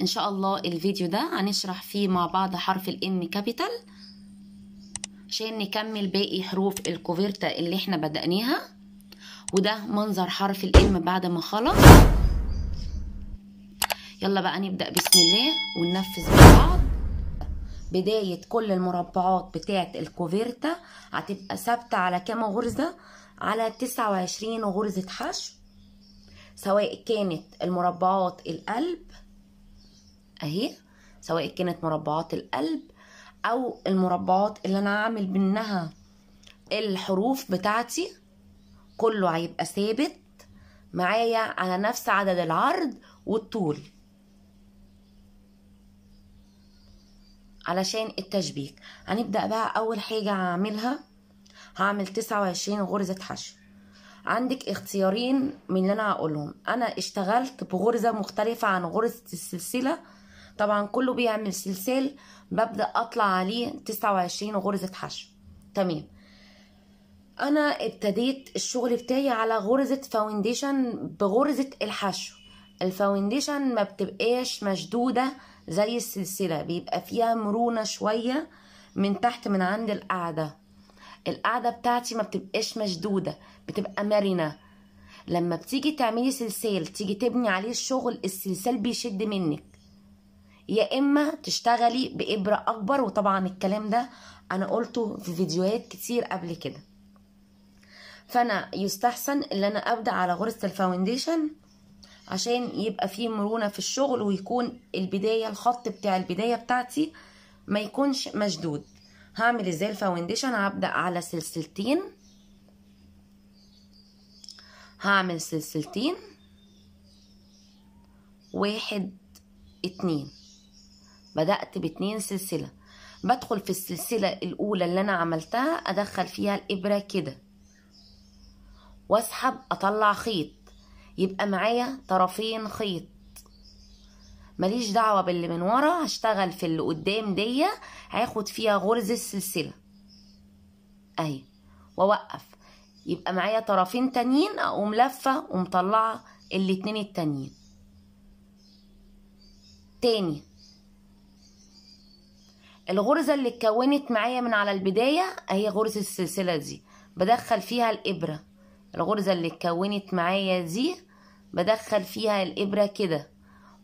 إن شاء الله الفيديو ده هنشرح فيه مع بعض حرف الإن كابيتال عشان نكمل باقي حروف الكوفيرتا اللي احنا بدأناها وده منظر حرف الإم بعد ما خلص يلا بقى نبدأ بسم الله وننفذ مع بعض بداية كل المربعات بتاعة الكوفيرتا هتبقى ثابتة على كام غرزة على تسعة وعشرين غرزة حشو سواء كانت المربعات القلب اهي سواء كانت مربعات القلب او المربعات اللي انا عامل منها الحروف بتاعتي كله هيبقى ثابت معايا على نفس عدد العرض والطول علشان التشبيك هنبدأ بقى أول حاجة هعملها هعمل تسعة وعشرين غرزة حشو عندك اختيارين من اللي أنا هقولهم أنا اشتغلت بغرزة مختلفة عن غرزة السلسلة طبعا كله بيعمل سلسال ببدأ أطلع عليه تسعة وعشرين غرزة حشو تمام أنا ابتديت الشغل بتاعي على غرزة فاونديشن بغرزة الحشو الفاونديشن ما بتبقاش مشدودة زي السلسلة بيبقى فيها مرونة شوية من تحت من عند القعدة القعدة بتاعتي ما بتبقاش مشدودة بتبقى مرنة لما بتيجي تعملي سلسال تيجي تبني عليه الشغل السلسال بيشد منك يا اما تشتغلي بابره اكبر وطبعا الكلام ده انا قلته في فيديوهات كتير قبل كده فانا يستحسن ان انا ابدا على غرزه الفاونديشن عشان يبقى فيه مرونه في الشغل ويكون البدايه الخط بتاع البدايه بتاعتي ما يكونش مشدود هعمل ازاي الفاونديشن هبدا على سلسلتين هعمل سلسلتين واحد اتنين بدأت باتنين سلسلة بدخل في السلسلة الأولى اللي أنا عملتها أدخل فيها الإبرة كده وأسحب أطلع خيط يبقى معايا طرفين خيط ماليش دعوة باللي من ورا هشتغل في اللي قدام دي هاخد فيها غرز السلسلة أهي وأوقف يبقى معايا طرفين تانيين أقوم لفة ومطلعة الاتنين التانيين تاني الغرزة اللي اتكونت معايا من على البداية هي غرزة السلسلة دي بدخل فيها الإبرة الغرزة اللي اتكونت معايا دي بدخل فيها الإبرة كده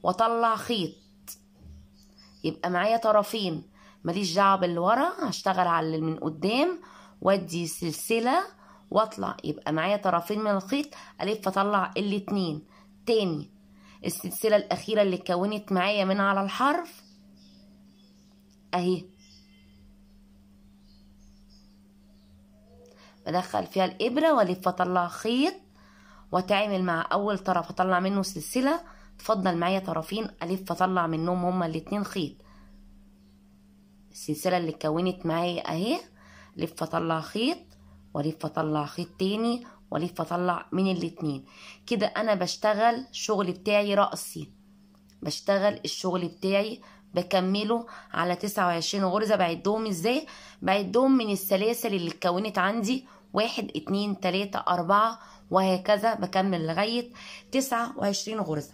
واطلع خيط يبقى معايا طرفين ماليش دعوة باللي ورا هشتغل على اللي من قدام وادي سلسلة واطلع يبقى معايا طرفين من الخيط الف اطلع الاتنين تاني السلسلة الأخيرة اللي اتكونت معايا من على الحرف اهي بدخل فيها الابره والف اطلع خيط واتعامل مع اول طرف اطلع منه سلسله تفضل معايا طرفين الف اطلع منهم هما الاتنين خيط السلسله اللي اتكونت معايا اهي لف اطلع خيط والف اطلع خيط تاني والف اطلع من الاتنين كده انا بشتغل شغل بتاعي رأسي بشتغل الشغل بتاعي بكمله على تسعة وعشرين غرزة بعدهم ازاي بعدهم من السلاسل اللي اتكونت عندي واحد اتنين تلاتة اربعة وهكذا بكمل لغاية تسعة وعشرين غرزة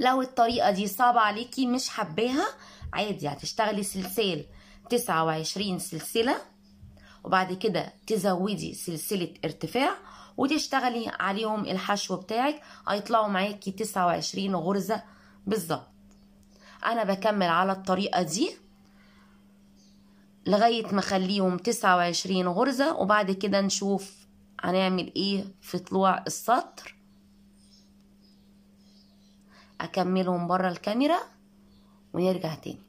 لو الطريقة دي صعبة عليكي مش حباها عادي هتشتغلي سلسال تسعة وعشرين سلسلة وبعد كده تزودي سلسلة ارتفاع وتشتغلي عليهم الحشو بتاعك هيطلعوا معاكي تسعة وعشرين غرزة بالظبط انا بكمل على الطريقه دي لغايه ما اخليهم تسعة وعشرين غرزه وبعد كده نشوف هنعمل ايه في طلوع السطر اكملهم بره الكاميرا ونرجع تاني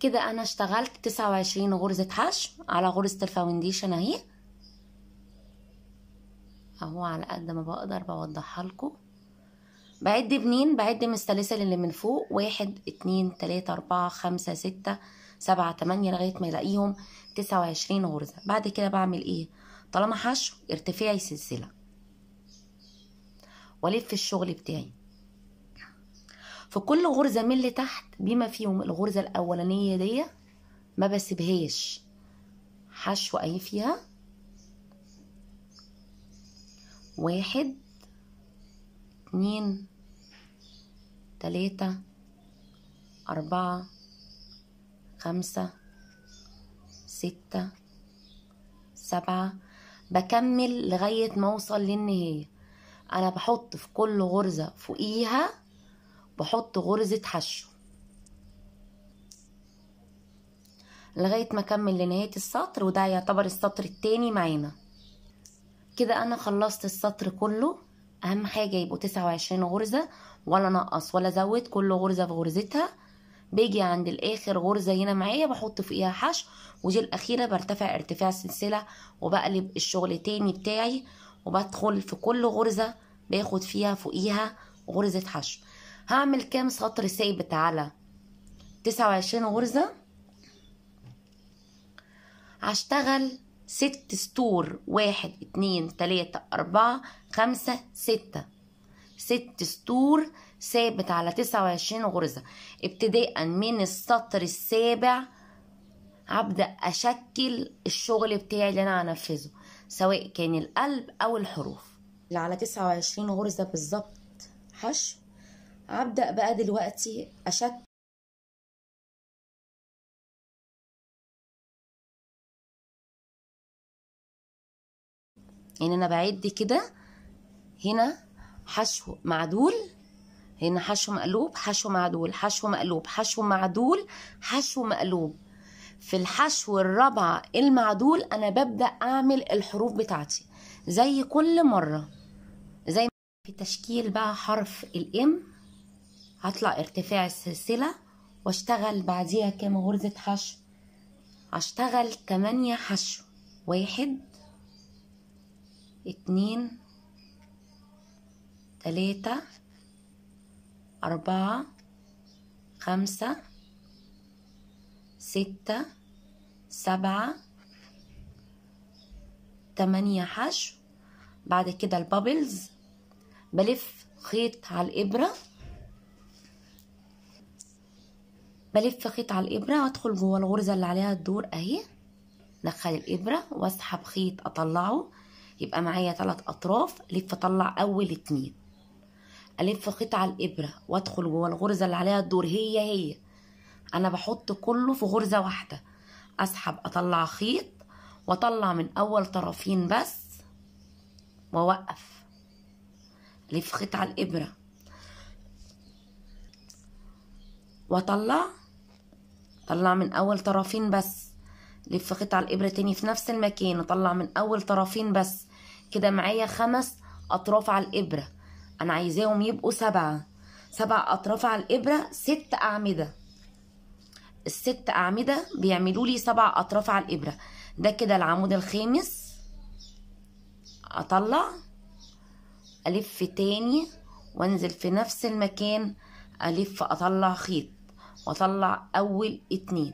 كده انا اشتغلت تسعة وعشرين غرزة حشو على غرزة الفاونديشن اهي اهو على قد ما بقدر بوضحها لكم بعد بنين بعد من السلاسل اللي من فوق واحد اتنين تلاتة اربعة خمسة ستة سبعة تمانية لغاية ما يلاقيهم تسعة وعشرين غرزة بعد كده بعمل ايه طالما حشو ارتفاعي سلسلة والف الشغل بتاعي في كل غرزة من اللي تحت بما فيهم الغرزة الأولانية دي ما بسيبهاش حشو أي فيها واحد اتنين تلاتة أربعة خمسة ستة سبعة بكمل لغاية ما أوصل للنهاية أنا بحط في كل غرزة فوقيها بحط غرزة حشو لغاية ما أكمل لنهاية السطر وده يعتبر السطر التاني معانا كده أنا خلصت السطر كله اهم حاجه يبقوا 29 غرزه ولا نقص ولا زود كل غرزه في غرزتها بيجي عند الاخر غرزه هنا معايا بحط فيها حشو ودي الاخيره برتفع ارتفاع سلسله وبقلب الشغل تاني بتاعي وبدخل في كل غرزه باخد فيها فوقيها غرزه حشو هعمل كام سطر ثابت على تسعة وعشرين غرزه هشتغل ست سطور واحد اتنين تلاتة أربعة خمسة ستة ست سطور ثابت على تسعة وعشرين غرزة ابتداء من السطر السابع هبدأ أشكل الشغل بتاعي اللي أنا هنفذه سواء كان القلب أو الحروف اللي على تسعة وعشرين غرزة بالظبط حشو هبدأ بقى دلوقتي أشكل يعني انا بعد كده هنا حشو معدول هنا حشو مقلوب حشو معدول حشو مقلوب حشو معدول حشو مقلوب في الحشو الرابعة المعدول أنا ببدأ أعمل الحروف بتاعتي زي كل مرة زي في تشكيل بقى حرف الام هطلع ارتفاع السلسلة واشتغل بعديها كام غرزة حشو اشتغل تمانية حشو واحد اتنين تلاتة أربعة خمسة ستة سبعة تمانية حشو بعد كده البابلز بلف خيط على الإبرة بلف خيط على الإبرة وأدخل جوه الغرزة اللي عليها الدور أهي دخل الإبرة وأسحب خيط أطلعه يبقى معايا تلات اطراف الف اطلع اول اتنين الف قطع الابره وادخل جوه الغرزه اللي عليها الدور هي هي انا بحط كله في غرزه واحده اسحب اطلع خيط واطلع من اول طرفين بس واوقف الف خيط على الابره واطلع طلع من اول طرفين بس لف خيط على الابره تاني في نفس المكان اطلع من اول طرفين بس كده معايا خمس اطراف على الابره انا عايزاهم يبقوا سبعه سبع اطراف على الابره ست اعمده الست اعمده بيعملوا لي سبع اطراف على الابره ده كده العمود الخامس اطلع الف تاني وانزل في نفس المكان الف اطلع خيط واطلع اول اتنين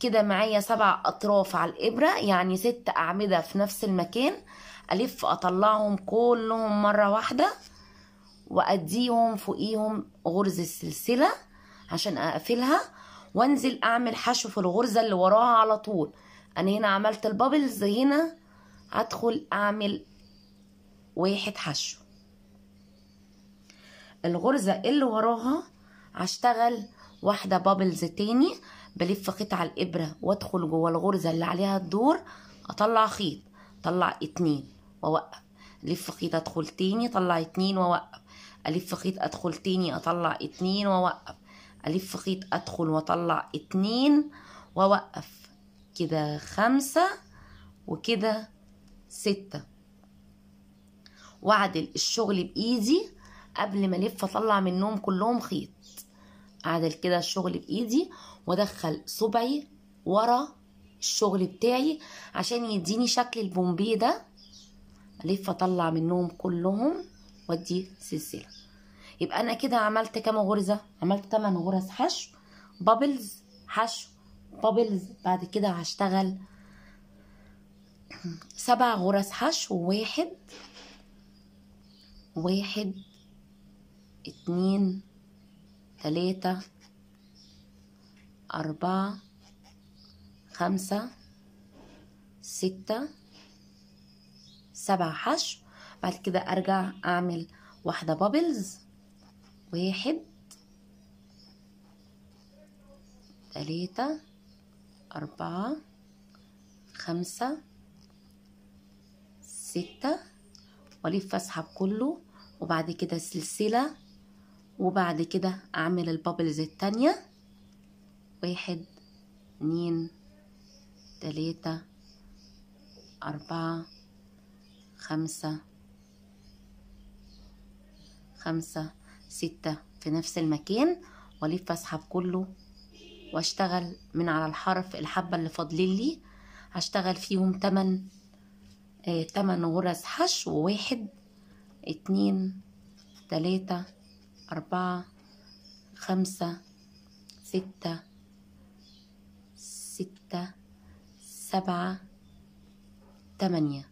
كده معايا سبع اطراف على الابره يعني ست اعمده في نفس المكان ألف أطلعهم كلهم مرة واحدة وأديهم فوقيهم غرز السلسلة عشان أقفلها وانزل أعمل حشو في الغرزة اللي وراها على طول أنا هنا عملت البابلز هنا ادخل أعمل واحد حشو الغرزة اللي وراها هشتغل واحدة بابلز تاني بلف خيط على الإبرة وادخل جوه الغرزة اللي عليها الدور أطلع خيط اطلع اتنين ووقف ألف خيط أدخل تاني طلع اتنين ووقف ألف خيط أدخل تاني أطلع اتنين ووقف ألف خيط أدخل وأطلع اتنين ووقف كده خمسة وكده ستة وأعدل الشغل بإيدي قبل ما ألف أطلع منهم كلهم خيط أعدل كده الشغل بإيدي وأدخل صبعي ورا الشغل بتاعي عشان يديني شكل البومبيه ده الف اطلع منهم كلهم وادي سلسله يبقى انا كده عملت كام غرزه عملت 8 غرز حشو بابلز حشو بابلز بعد كده هشتغل سبع غرز حشو واحد واحد اتنين تلاتة أربعة خمسة ستة سبع حشو بعد كده ارجع اعمل واحدة بابلز واحد تلاتة أربعة خمسة ستة وألف أسحب كله وبعد كده سلسلة وبعد كده أعمل البابلز التانية واحد اتنين تلاتة أربعة خمسة خمسة ستة في نفس المكان والف اسحب كله واشتغل من على الحرف الحبة اللي فاضلين لي هشتغل فيهم تمن آه تمن غرز حشو واحد اتنين تلاتة أربعة خمسة ستة ستة سبعة تمانية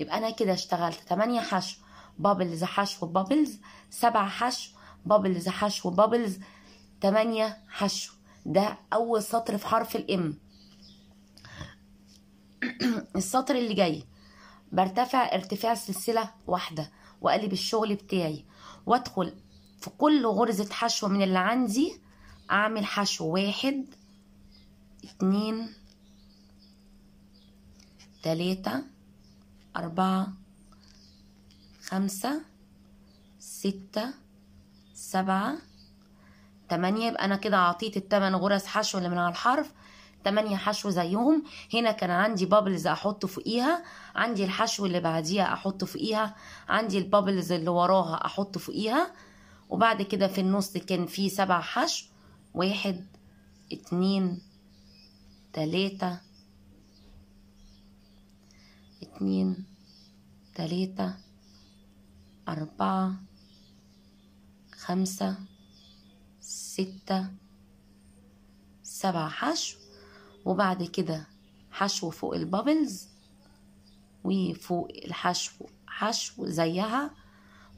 يبقى انا كده اشتغلت 8 حشو بابلز حشو بابلز 7 حشو بابلز حشو بابلز 8 حشو ده اول سطر في حرف الام السطر اللي جاي برتفع ارتفاع سلسلة واحدة وأقلب الشغل بتاعي وأدخل في كل غرزة حشو من اللي عندي أعمل حشو واحد اتنين تلاتة أربعة خمسة ستة سبعة تمانية يبقى أنا كده عطيت التمن غرز حشو اللي من على الحرف تمانية حشو زيهم هنا كان عندي بابلز أحط فوقيها عندي الحشو اللي بعديها أحط فوقيها عندي البابلز اللي وراها أحط فوقيها وبعد كده في النص كان في سبع حشو واحد اتنين تلاتة اتنين تلاتة أربعة خمسة ستة سبعة حشو وبعد كده حشو فوق البابلز وفوق الحشو حشو زيها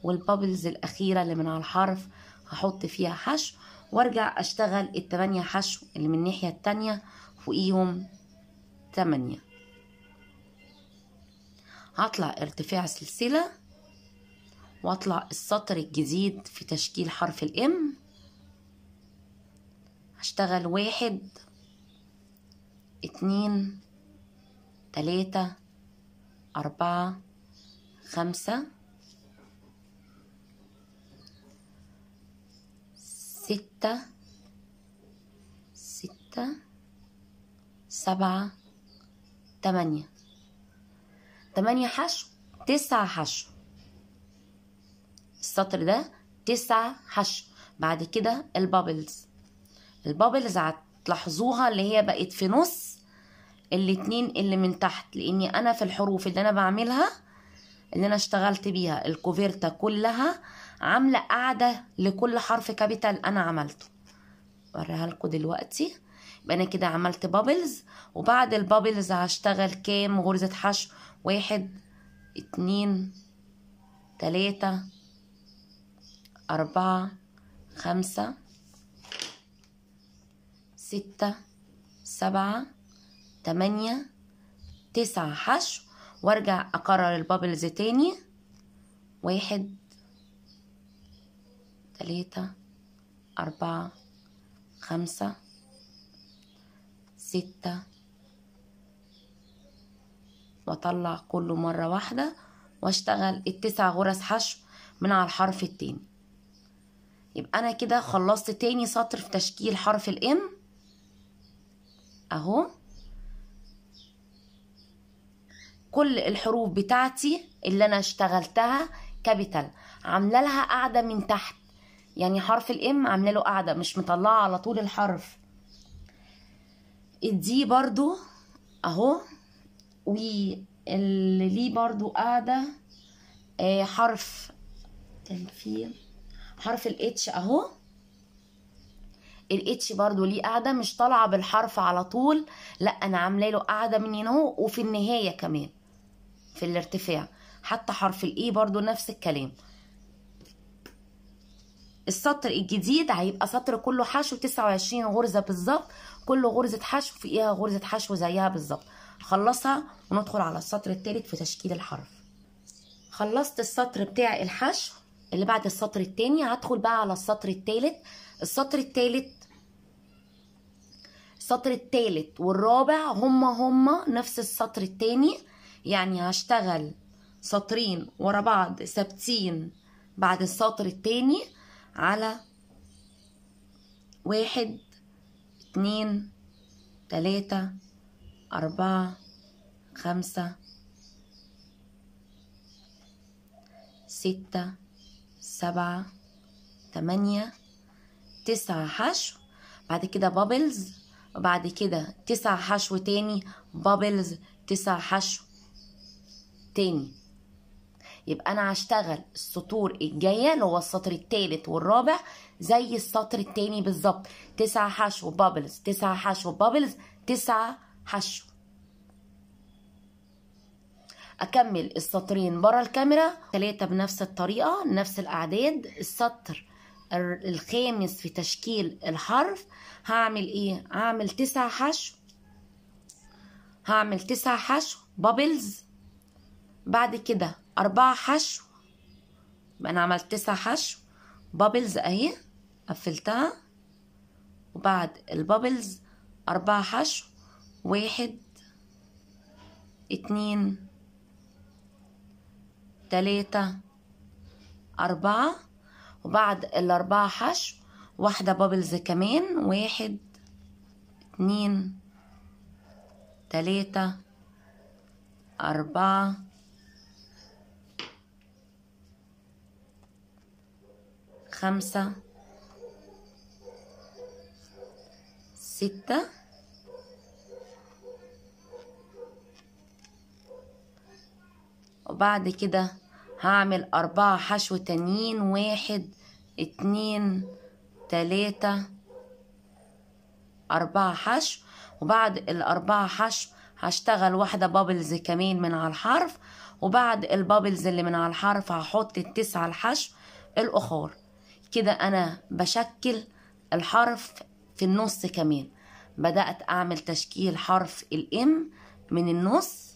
والبابلز الأخيرة اللي من على الحرف هحط فيها حشو وارجع اشتغل التمانية حشو اللي من الناحية التانية فوقيهم تمانية هطلع ارتفاع سلسلة واطلع السطر الجديد في تشكيل حرف الام هشتغل واحد اتنين تلاتة أربعة خمسة ستة ستة سبعة تمانية تمانية حشو تسعة حشو السطر ده تسعة حشو بعد كده البابلز البابلز هتلاحظوها اللي هي بقت في نص الاتنين اللي من تحت لاني انا في الحروف اللي انا بعملها اللي انا اشتغلت بيها الكوفيرتا كلها عامله قاعده لكل حرف كابيتال انا عملته وريها لكم دلوقتي يبقى انا كده عملت بابلز وبعد البابلز هشتغل كام غرزه حشو واحد اتنين تلاتة أربعة خمسة ستة سبعة تمانية تسعة حشو وارجع اكرر البابلز تاني واحد تلاتة أربعة خمسة ستة واطلع كله مرة واحدة واشتغل التسع غرز حشو من على الحرف التاني يبقى انا كده خلصت تاني سطر في تشكيل حرف الام اهو كل الحروف بتاعتي اللي انا اشتغلتها كابيتال عامله لها قاعده من تحت يعني حرف الام عامله له قاعده مش مطلعه على طول الحرف دي برضو اهو واللي ليه برضو قاعدة آه، حرف كان في حرف الاتش اهو الاتش برضو ليه قاعدة مش طالعة بالحرف على طول لا انا عاملة له قاعدة من هنا وفي النهاية كمان في الارتفاع حتى حرف الاي e برضو نفس الكلام السطر الجديد هيبقى سطر كله حشو 29 غرزه بالظبط كل غرزه حشو فيها غرزه حشو زيها بالظبط خلصها وندخل على السطر الثالث في تشكيل الحرف خلصت السطر بتاع الحشو اللي بعد السطر الثاني هدخل بقى على السطر الثالث السطر الثالث السطر الثالث والرابع هما هما نفس السطر الثاني يعني هشتغل سطرين ورا بعض ثابتين بعد السطر الثاني على واحد اتنين تلاتة أربعة خمسة ستة سبعة تمانية تسعة حشو بعد كده بابلز وبعد كده تسعة حشو تاني بابلز تسعة حشو تاني يبقى انا هشتغل السطور الجايه اللي هو السطر التالت والرابع زي السطر التاني بالظبط تسعة حشو بابلز تسعة حشو بابلز تسعة حشو اكمل السطرين بره الكاميرا ثلاثة بنفس الطريقة نفس الاعداد السطر الخامس في تشكيل الحرف هعمل ايه هعمل تسع حشو هعمل تسع حشو بابلز بعد كده أربعة حشو أنا عملت تسع حشو بابلز أهي قفلتها وبعد البابلز أربعة حشو واحد اتنين تلاتة أربعة وبعد الأربعة حشو واحدة بابلز كمان واحد اتنين تلاتة أربعة خمسة ستة وبعد كده هعمل أربعة حشو تانيين واحد اتنين تلاتة أربعة حشو وبعد الأربعة حشو هشتغل واحدة بابلز كمان من على الحرف وبعد البابلز اللي من على الحرف هحط التسعة الحشو الأخر كده أنا بشكل الحرف في النص كمان بدأت أعمل تشكيل حرف الإم من النص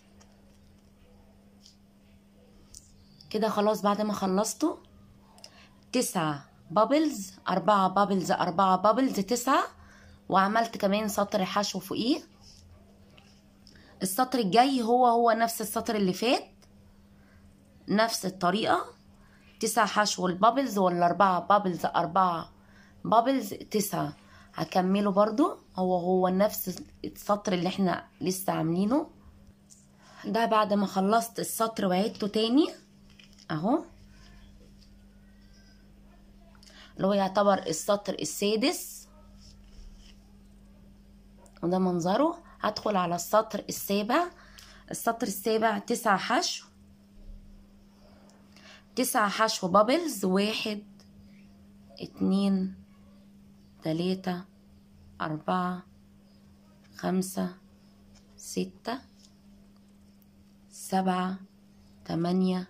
كده خلاص بعد ما خلصته تسعة بابلز أربعة بابلز أربعة بابلز تسعة وعملت كمان سطر حشو فوقيه السطر الجاي هو هو نفس السطر اللي فات نفس الطريقة تسعة حشو البابلز ولا أربعة بابلز أربعة بابلز تسعة هكمله برضو هو هو نفس السطر اللي احنا لسه عاملينه ده بعد ما خلصت السطر وعدته تاني اهو اللي هو يعتبر السطر السادس وده منظره هدخل على السطر السابع السطر السابع تسع حشو تسع حشو بابلز واحد اتنين تلاتة أربعة خمسة ستة سبعة تمانية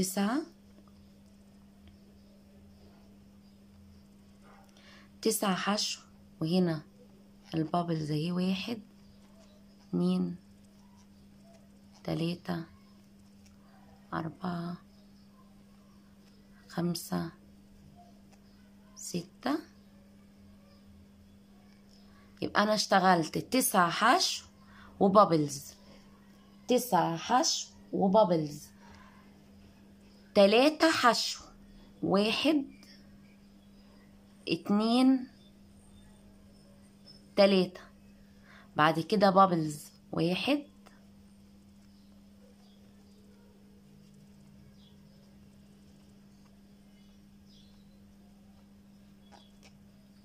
تسعة تسعة حشو وهنا البابل زي واحد اتنين تلاتة أربعة خمسة ستة يبقى أنا اشتغلت تسعة حشو وبابلز تسعة حشو وبابلز تلاتة حشو واحد اتنين تلاتة بعد كده بابلز واحد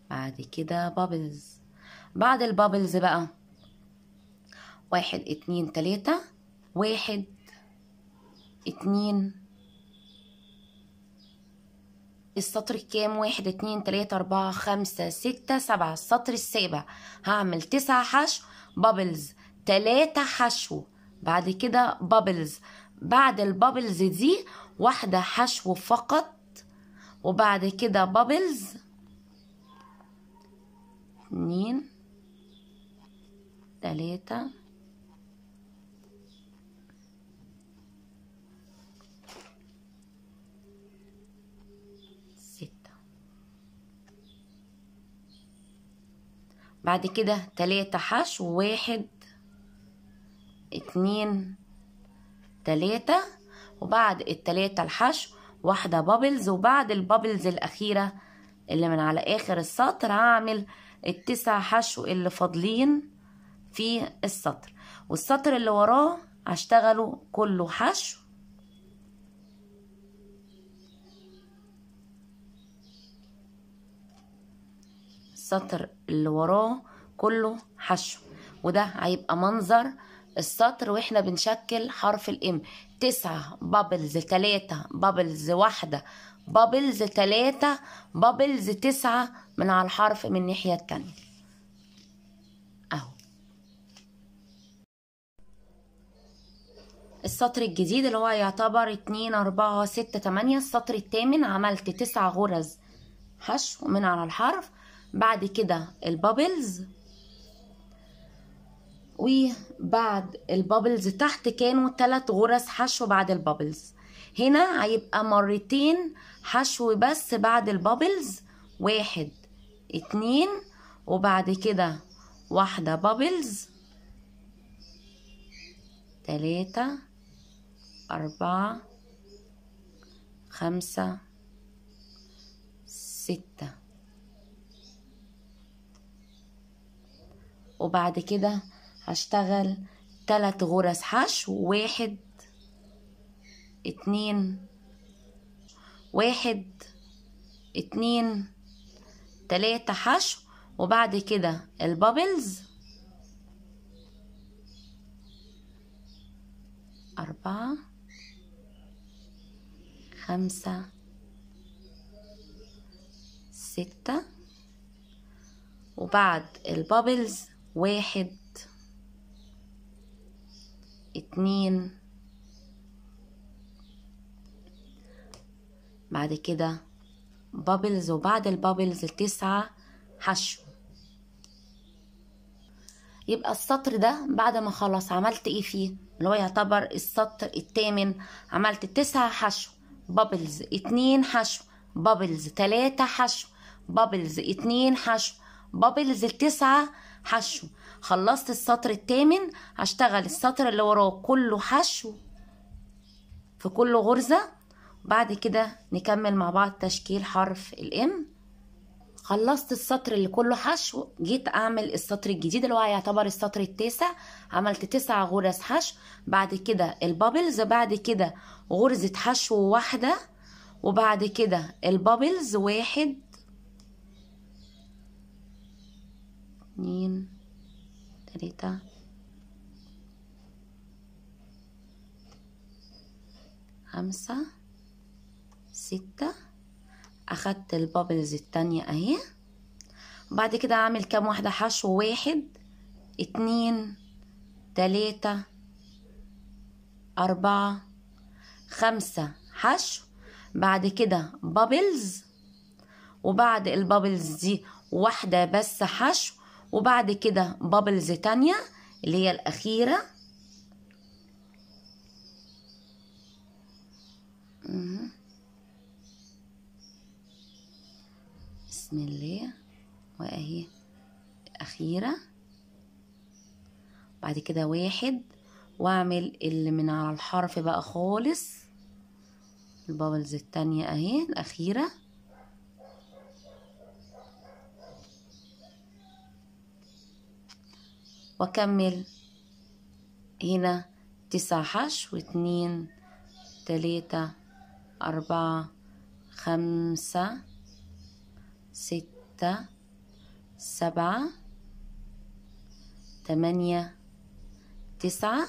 بعد كده بابلز بعد البابلز بقى واحد اتنين تلاتة واحد اتنين تلاتة السطر الكام واحد اتنين تلاتة اربعة خمسة ستة سبعة السطر السابع هعمل تسعة حشو بابلز تلاتة حشو بعد كده بابلز بعد البابلز دي واحدة حشو فقط وبعد كده بابلز اتنين تلاتة بعد كده تلاتة حشو واحد اتنين تلاتة وبعد التلاتة الحشو واحدة بابلز وبعد البابلز الأخيرة اللي من على آخر السطر هعمل التسع حشو اللي فاضلين في السطر والسطر اللي وراه هشتغله كله حشو السطر اللي وراه كله حشو وده هيبقى منظر السطر واحنا بنشكل حرف الام تسعة بابلز تلاتة بابلز واحدة بابلز تلاتة بابلز تسعة من على الحرف من الناحية التانية اهو السطر الجديد اللي هو يعتبر اتنين اربعة ستة تمانية السطر التامن عملت تسعة غرز حشو من على الحرف بعد كده البابلز وبعد البابلز تحت كانوا ثلاث غرز حشو بعد البابلز هنا هيبقى مرتين حشو بس بعد البابلز واحد اتنين وبعد كده واحدة بابلز تلاتة أربعة خمسة ستة وبعد كده هشتغل تلات غرز حشو واحد اتنين واحد اتنين تلاتة حشو وبعد كده البابلز أربعة خمسة ستة وبعد البابلز واحد اتنين بعد كده بابلز وبعد البابلز تسعة حشو يبقى السطر ده بعد ما خلص عملت ايه فيه اللي هو يعتبر السطر التامن عملت تسعة حشو بابلز اتنين حشو بابلز تلاتة حشو بابلز اتنين حشو بابلز التسعة حشو خلصت السطر التامن هشتغل السطر اللي وراه كله حشو في كل غرزة بعد كده نكمل مع بعض تشكيل حرف الام خلصت السطر اللي كله حشو جيت اعمل السطر الجديد اللي هو هيعتبر السطر التاسع عملت تسع غرز حشو بعد كده البابلز بعد كده غرزة حشو واحدة وبعد كده البابلز واحد اتنين تلاتة خمسة ستة أخدت البابلز التانية أهي بعد كده أعمل كام واحدة حشو واحد اتنين تلاتة أربعة خمسة حشو بعد كده بابلز وبعد البابلز دي واحدة بس حشو وبعد كده بابلز تانية اللي هي الأخيرة بسم الله وأهي الأخيرة بعد كده واحد وأعمل اللي من على الحرف بقى خالص البابلز التانية أهي الأخيرة وأكمل هنا تسعة حشو اتنين تلاتة أربعة خمسة ستة سبعة تمانية تسعة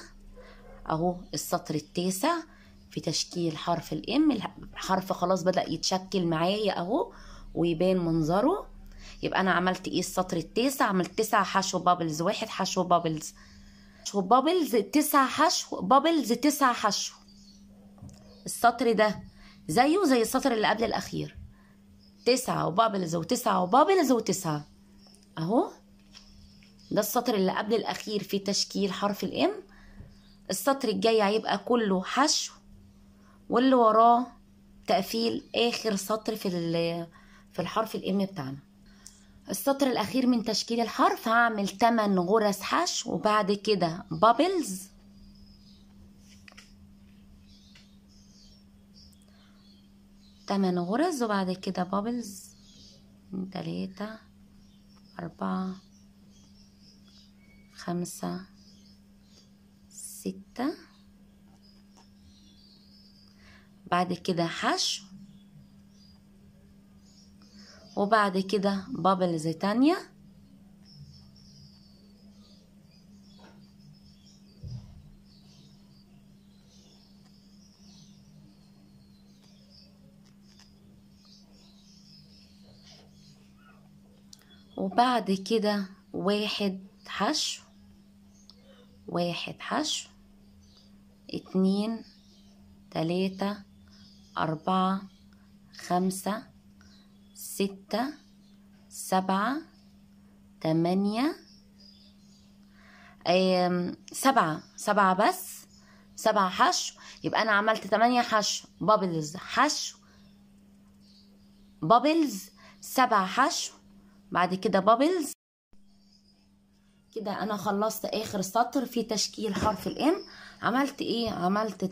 أهو السطر التاسع في تشكيل حرف الام الحرف خلاص بدأ يتشكل معايا أهو ويبان منظره يبقى انا عملت ايه السطر التاسع عملت تسع حشو بابلز واحد حشو بابلز حشو بابلز تسع حشو بابلز تسع حشو السطر ده زيه زي السطر اللي قبل الاخير تسعة وبابلز وتسعة وبابلز وتسعة اهو ده السطر اللي قبل الاخير في تشكيل حرف الام السطر الجاي هيبقى كله حشو واللي وراه تقفيل اخر سطر في في الحرف الام بتاعنا السطر الأخير من تشكيل الحرف هعمل 8 غرز حشو وبعد كده بابلز تمن غرز وبعد كده بابلز تلاتة أربعة خمسة ستة بعد كده حشو وبعد كده بابلز تانية وبعد كده واحد حشو واحد حشو اتنين تلاتة أربعة خمسة ستة سبعة تمانية سبعة سبعة بس سبعة حشو يبقى أنا عملت تمانية حشو بابلز حشو بابلز سبع حشو بعد كده بابلز كده أنا خلصت آخر سطر في تشكيل حرف الإم عملت إيه عملت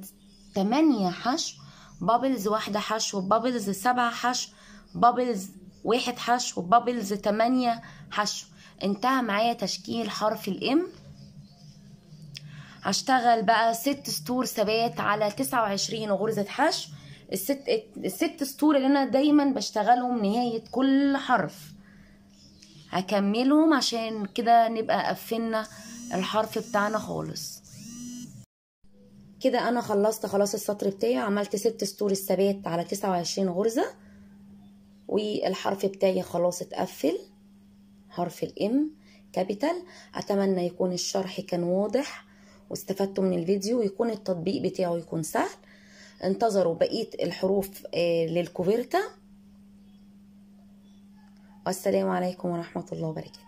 تمانية حشو بابلز واحدة حشو بابلز سبع حشو بابلز واحد حشو بابلز تمانية حشو انتهى معايا تشكيل حرف الام هشتغل بقى ست سطور ثبات على تسعة وعشرين غرزة حشو الست الست سطور اللي انا دايما بشتغلهم نهاية كل حرف هكملهم عشان كده نبقى قفلنا الحرف بتاعنا خالص كده انا خلصت خلاص السطر بتاعي عملت ست سطور الثبات على تسعة وعشرين غرزة والحرف بتاعي خلاص اتقفل حرف الام كابيتال اتمنى يكون الشرح كان واضح واستفدتوا من الفيديو ويكون التطبيق بتاعه يكون سهل انتظروا بقيه الحروف آه، للكوفيرتا والسلام عليكم ورحمه الله وبركاته